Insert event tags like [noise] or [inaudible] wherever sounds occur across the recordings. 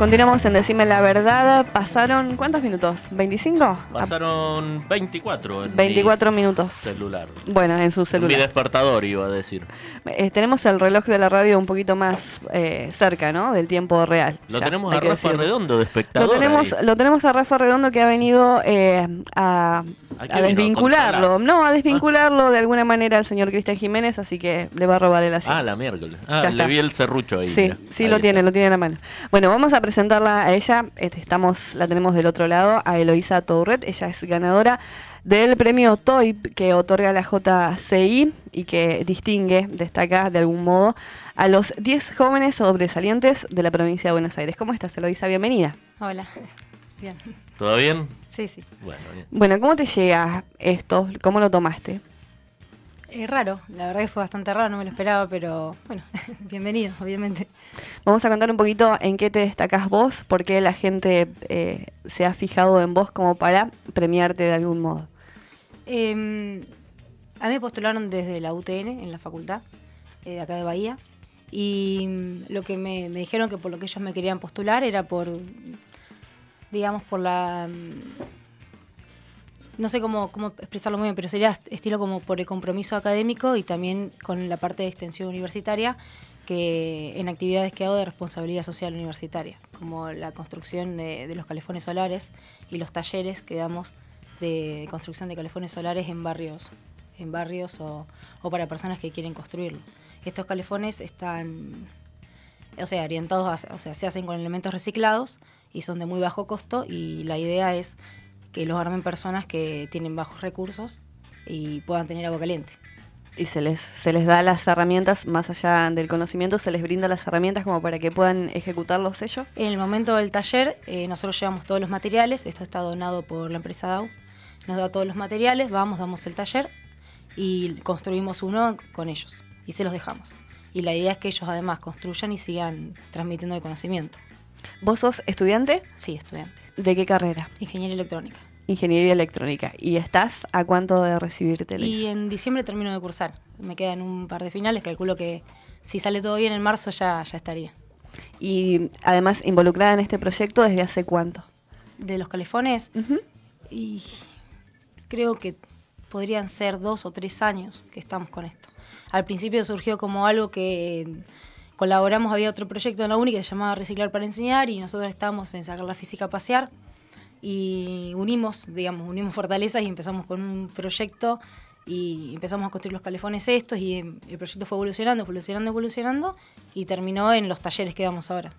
Continuamos en Decime la Verdad. ¿Pasaron cuántos minutos? ¿25? Pasaron 24. En 24 minutos. Celular. Bueno, en su celular. En mi despertador iba a decir. Eh, tenemos el reloj de la radio un poquito más eh, cerca, ¿no? Del tiempo real. Lo tenemos a Rafa Redondo de espectador. Lo tenemos, a Rafa Redondo que ha venido eh, a, desvincularlo. no, a ah. desvincularlo de alguna manera al señor Cristian Jiménez, así que le va a robar el ah, asiento. Ah, la miércoles. Ah, le vi el serrucho ahí. Sí, sí lo tiene, lo tiene en la mano. Bueno, vamos a presentarla a ella. Este, estamos, la tenemos del otro lado, a Eloisa Tourret. Ella es ganadora del premio TOIP que otorga la JCI y que distingue, destaca de algún modo, a los 10 jóvenes sobresalientes de la provincia de Buenos Aires. ¿Cómo estás, Eloisa? Bienvenida. Hola. Bien. ¿Todo bien? Sí, sí. Bueno, bueno ¿cómo te llega esto? ¿Cómo lo tomaste? Es raro, la verdad que fue bastante raro, no me lo esperaba, pero bueno, [laughs] bienvenido, obviamente. Vamos a contar un poquito en qué te destacás vos, por qué la gente eh, se ha fijado en vos como para premiarte de algún modo. Em, a mí me postularon desde la UTN, en la facultad, eh, de acá de Bahía, y mm, lo que me dijeron que por lo que ellos me querían postular era por, digamos, por la mm, no sé cómo, expresarlo muy bien, pero sería estilo como por el compromiso académico y también con la parte de extensión universitaria, que en actividades que hago de responsabilidad social universitaria, como la construcción de, los calefones solares y los talleres que damos de construcción de calefones solares en barrios, en barrios o, para personas que quieren construirlo. Estos calefones están, o sea, orientados, a, o sea, se hacen con elementos reciclados y son de muy bajo costo y la idea es que los armen personas que tienen bajos recursos y puedan tener agua caliente. Y se les, se les da las herramientas, más allá del conocimiento, se les brinda las herramientas como para que puedan ejecutarlos ellos. En el momento del taller, eh, nosotros llevamos todos los materiales, esto está donado por la empresa DAO, nos da todos los materiales, vamos, damos el taller y construimos uno con ellos y se los dejamos. Y la idea es que ellos además construyan y sigan transmitiendo el conocimiento. ¿Vos sos estudiante? Sí, estudiante. ¿De qué carrera? Ingeniería electrónica ingeniería electrónica. ¿Y estás a cuánto de recibirte? Y en diciembre termino de cursar. Me quedan un par de finales. Calculo que si sale todo bien en marzo ya, ya estaría. Y además involucrada en este proyecto desde hace cuánto? De los calefones. Y creo que podrían ser dos o tres años que estamos con esto. Al principio surgió como algo que colaboramos, había otro proyecto en la UNI que se llamaba Reciclar para Enseñar y nosotros estamos en sacar la física a pasear y unimos, digamos, unimos fortalezas y empezamos con un proyecto y empezamos a construir los calefones estos y el proyecto fue evolucionando, evolucionando, evolucionando y terminó en los talleres que damos ahora.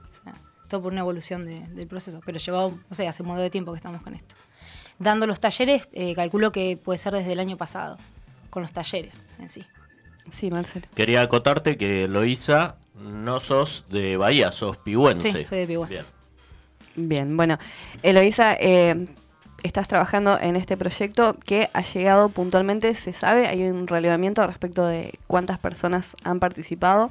todo por una evolución del proceso, pero llevado, no sé, hace un modo de tiempo que estamos con esto. Dando los talleres, eh, calculo que puede ser desde el año pasado, con los talleres en sí. Sí, Marcelo. Quería acotarte que Loisa no sos de Bahía, sos pihuense. Sí, soy de Pihuense. Bien, bueno, Eloisa, eh, estás trabajando en este proyecto que ha llegado puntualmente, se sabe, hay un relevamiento respecto de cuántas personas han participado.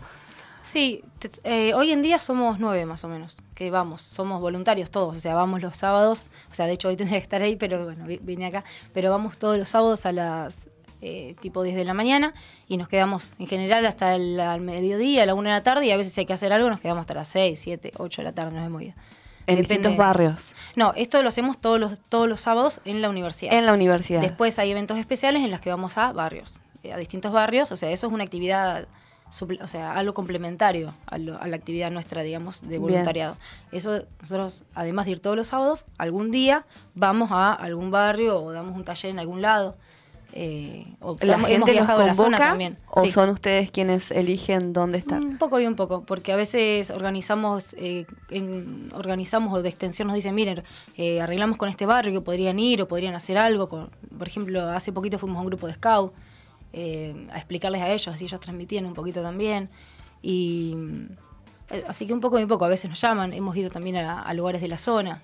Sí, eh, hoy en día somos nueve más o menos, que vamos, somos voluntarios todos, o sea, vamos los sábados, o sea, de hecho hoy tendría que estar ahí, pero bueno, vine acá, pero vamos todos los sábados a las eh, tipo 10 de la mañana y nos quedamos en general hasta el al mediodía, a la una de la tarde y a veces hay que hacer algo, nos quedamos hasta las 6, 7, 8 de la tarde, nos muy ido. En distintos barrios. No, esto lo hacemos todos los, todos los sábados en la universidad. En la universidad. Después hay eventos especiales en los que vamos a barrios, eh, a distintos barrios. O sea, eso es una actividad, o sea, algo complementario a, la actividad nuestra, digamos, de voluntariado. Eso nosotros, además de ir todos los sábados, algún día vamos a algún barrio o damos un taller en algún lado. Eh, o la gente los convoca, la también. ¿O son ustedes quienes eligen dónde estar? Un poco y un poco, porque a veces organizamos, eh, organizamos o de extensión nos dicen, miren, eh, arreglamos con este barrio, podrían ir o podrían hacer algo. Con, por ejemplo, hace poquito fuimos a un grupo de scout a explicarles a ellos, así ellos transmitían un poquito también. Y así que un poco y un poco, a veces nos llaman, hemos ido también a, lugares de la zona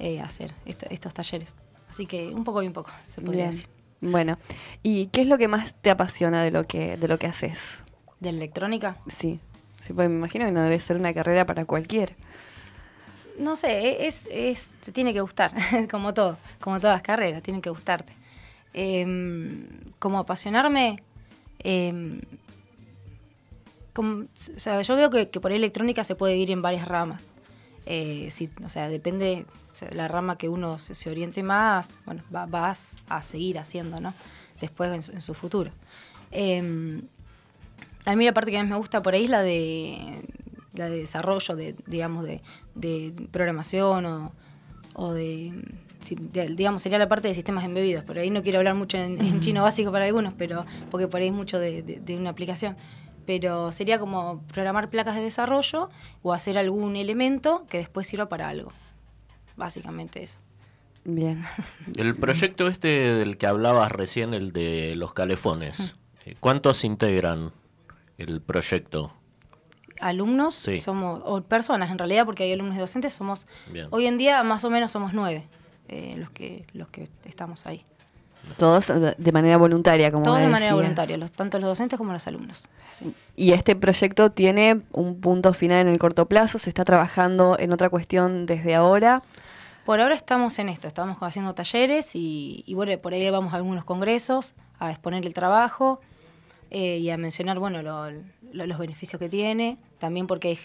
a hacer estos talleres. Así que un poco y un poco, se podría decir. Bueno, ¿y qué es lo que más te apasiona de lo que, de lo que haces? ¿De electrónica? Sí, sí, pues me imagino que no debe ser una carrera para cualquiera. No sé, e, es, es, te tiene que gustar, [laughs] como todo, como todas carreras, tiene que gustarte. Em, como apasionarme, em, yo veo que, que por electrónica se puede ir en varias ramas. Eh, si, o sea, depende la rama que uno se, oriente más, bueno, vas a seguir haciendo, ¿no? Después en su, futuro. Em, a mí la parte que más me gusta por ahí es la de, la de desarrollo, de, digamos, de, programación o, de, digamos, sería la parte de sistemas embebidos. Por ahí no quiero hablar mucho en, chino básico para algunos, pero porque por ahí es mucho de una aplicación pero sería como programar placas de desarrollo o hacer algún elemento que después sirva para algo. Básicamente eso. Bien. El proyecto este del que hablabas recién, el de los calefones, eh, ¿cuántos integran el proyecto? Alumnos, somos, o personas en realidad, porque hay alumnos y docentes, somos, hoy en día más o menos somos nueve eh, los, que, los que estamos ahí. Todos eh, de manera voluntaria, como Todos de manera voluntaria, los, tanto los docentes como los alumnos. Y este proyecto tiene un punto final en el corto plazo, se está trabajando en otra cuestión desde ahora. Por ahora estamos en esto, estamos haciendo talleres y, bueno, por ahí vamos a algunos congresos a exponer el trabajo eh, y a mencionar bueno los beneficios que tiene, también porque hay,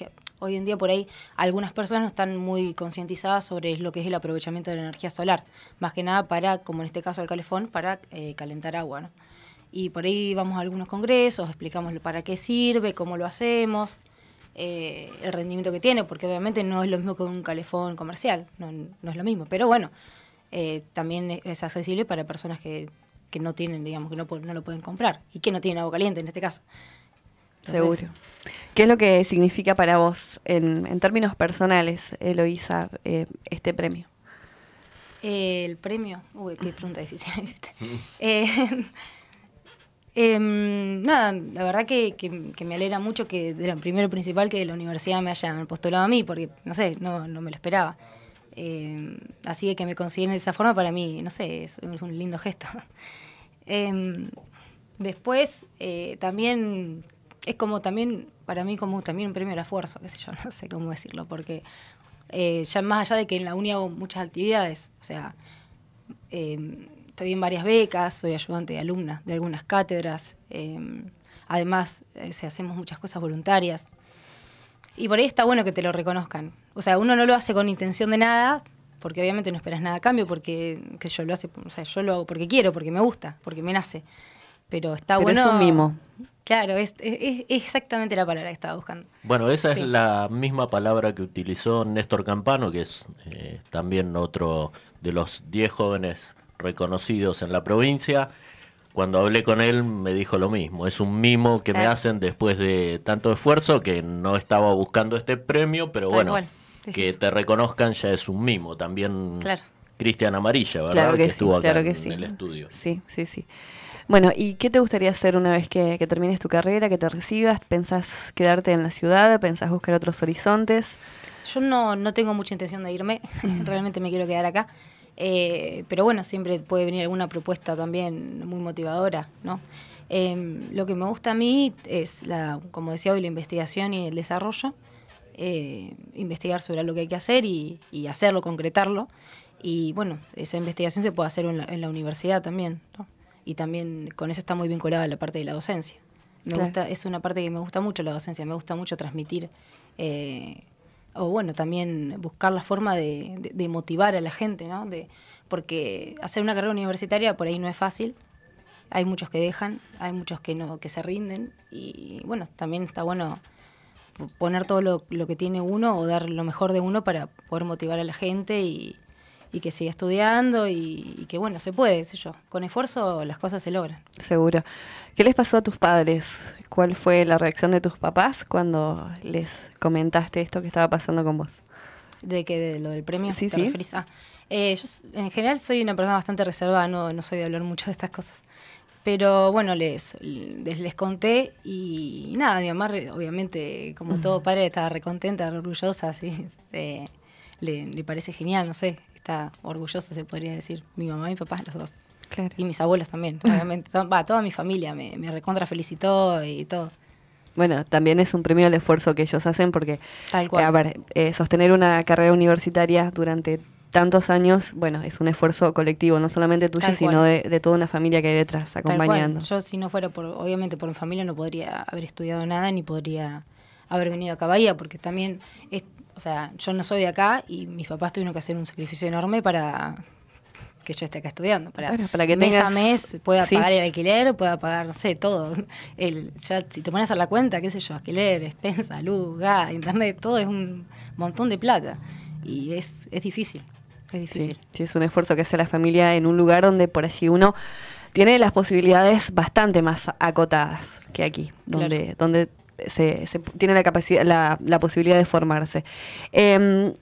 Hoy en día por ahí algunas personas no están muy concientizadas sobre lo que es el aprovechamiento de la energía solar, más que nada para, como en este caso el calefón, para eh, calentar agua. Y por ahí vamos a algunos congresos, explicamos para qué sirve, cómo lo hacemos, eh, el rendimiento que tiene, porque obviamente no es lo mismo que un calefón comercial, no, es lo mismo, pero bueno, eh, también es accesible para personas que, no tienen, digamos, que no, no lo pueden comprar y que no tienen agua caliente en este caso. Seguro. ¿Qué es lo que significa para vos, en, términos personales, Eloisa, eh, este premio? Eh, el premio. Uy, qué pregunta difícil. [laughs] Mm. Eh, [laughs] em, nada, la verdad que, me alegra mucho que de primero principal que la universidad me hayan postulado a mí, porque no sé, no, me lo esperaba. Em, así que que me consiguen de esa forma para mí, no sé, es un lindo gesto. [laughs] Em, después, también es como también, para mí, como también un premio al esfuerzo, qué sé yo, [laughs] no sé cómo decirlo, porque eh, ya más allá de que en la uni hago muchas actividades, o sea, em, estoy en varias becas, soy ayudante de alumna de algunas cátedras, em, además o eh, hacemos muchas cosas voluntarias. Y por ahí está bueno que te lo reconozcan. O sea, uno no lo hace con intención de nada, porque obviamente no esperas nada a cambio, porque yo lo hace, o sea, yo lo hago porque quiero, porque me gusta, porque me nace. Pero está Pero bueno. Es un mimo. Claro, es, exactamente la palabra que estaba buscando. Bueno, esa es la misma palabra que utilizó Néstor Campano, que es eh, también otro de los 10 jóvenes reconocidos en la provincia. Cuando hablé con él me dijo lo mismo, es un mimo que me hacen después de tanto esfuerzo que no estaba buscando este premio, pero bueno, que te reconozcan ya es un mimo, también claro. Cristian Amarilla, ¿verdad? Claro que, estuvo acá en, el estudio. Sí, sí, sí. Bueno, ¿y qué te gustaría hacer una vez que, termines tu carrera, que te recibas? ¿Pensás quedarte en la ciudad? ¿Pensás buscar otros horizontes? Yo no, no tengo mucha intención de irme, [laughs] realmente me quiero quedar acá. Eh, pero bueno, siempre puede venir alguna propuesta también muy motivadora, ¿no? Em, lo que me gusta a mí es, la, como decía hoy, la investigación y el desarrollo. Eh, investigar sobre lo que hay que hacer y, y hacerlo, concretarlo. Y bueno, esa investigación se puede hacer en la, universidad también, ¿no? Y también con eso está muy vinculada la parte de la docencia. Me gusta, es una parte que me gusta mucho la docencia, me gusta mucho transmitir, eh, o bueno, también buscar la forma de, motivar a la gente, ¿no? De, porque hacer una carrera universitaria por ahí no es fácil, hay muchos que dejan, hay muchos que no, que se rinden, y bueno, también está bueno poner todo lo, lo que tiene uno o dar lo mejor de uno para poder motivar a la gente y, y que siga estudiando y, que bueno, se puede, sé yo. Con esfuerzo las cosas se logran. Seguro. ¿Qué les pasó a tus padres? ¿Cuál fue la reacción de tus papás cuando les comentaste esto que estaba pasando con vos? De que de lo del premio sí, sí. Ah, eh, yo en general soy una persona bastante reservada, no, soy de hablar mucho de estas cosas. Pero bueno, les, les, conté y nada, mi mamá obviamente, como todo [laughs] padre, estaba recontenta, orgullosa, así, le, parece genial, no sé, está orgullosa, se podría decir. Mi mamá y mi papá, los dos. Y mis abuelos también, [laughs] obviamente. toda mi familia me, recontra felicitó y todo. Bueno, también es un premio al esfuerzo que ellos hacen porque, eh, a ver, eh, sostener una carrera universitaria durante tantos años, bueno, es un esfuerzo colectivo, no solamente tuyo, sino de, toda una familia que hay detrás acompañando. Yo si no fuera por, obviamente por mi familia no podría haber estudiado nada ni podría haber venido a Bahía, porque también es, o sea, yo no soy de acá y mis papás tuvieron que hacer un sacrificio enorme para que yo esté acá estudiando. Para, que mes a mes pueda pagar el alquiler, pueda pagar, no sé, todo. El, si te pones a la cuenta, qué sé yo, alquiler, expensa, luz, gas, internet, todo es un montón de plata. Y es, es difícil. Es difícil. Sí, es un esfuerzo que hace la familia en un lugar donde por allí uno tiene las posibilidades bastante más acotadas que aquí, donde, donde se, tiene la capacidad, la, la posibilidad de formarse. Em,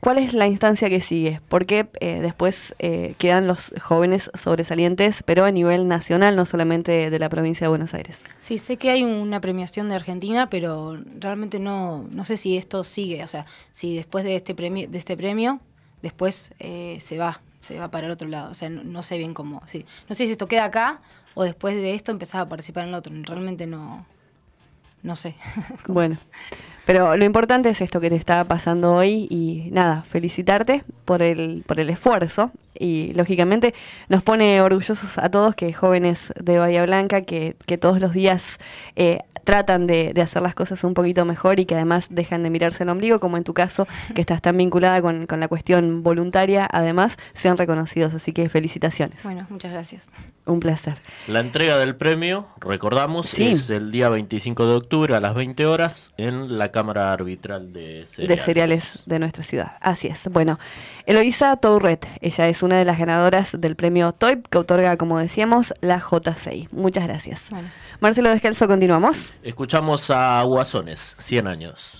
¿Cuál es la instancia que sigue? Porque eh, después eh, quedan los jóvenes sobresalientes, pero a nivel nacional, no solamente de, la provincia de Buenos Aires. Sí, sé que hay una premiación de Argentina, pero realmente no, no sé si esto sigue, o sea, si después de este premio, de este premio después eh, se va, se va para el otro lado, o sea, no, sé bien cómo, sí. no sé si esto queda acá o después de esto empezaba a participar en otro, realmente no, no sé. [laughs] bueno, pero lo importante es esto que te está pasando hoy y nada, felicitarte por el, por el esfuerzo y lógicamente nos pone orgullosos a todos que jóvenes de Bahía Blanca que, que todos los días eh, tratan de, hacer las cosas un poquito mejor y que además dejan de mirarse el ombligo, como en tu caso, que estás tan vinculada con, la cuestión voluntaria, además sean reconocidos. Así que felicitaciones. Bueno, muchas gracias. Un placer. La entrega del premio, recordamos, es el día 25 de octubre a las 20 horas en la Cámara Arbitral de Cereales. De nuestra ciudad. Así es. Bueno, Eloisa Tourret, ella es una de las ganadoras del premio TOIP que otorga, como decíamos, la J6. Muchas gracias. Marcelo Descalzo, continuamos. Escuchamos a Guasones, 100 años.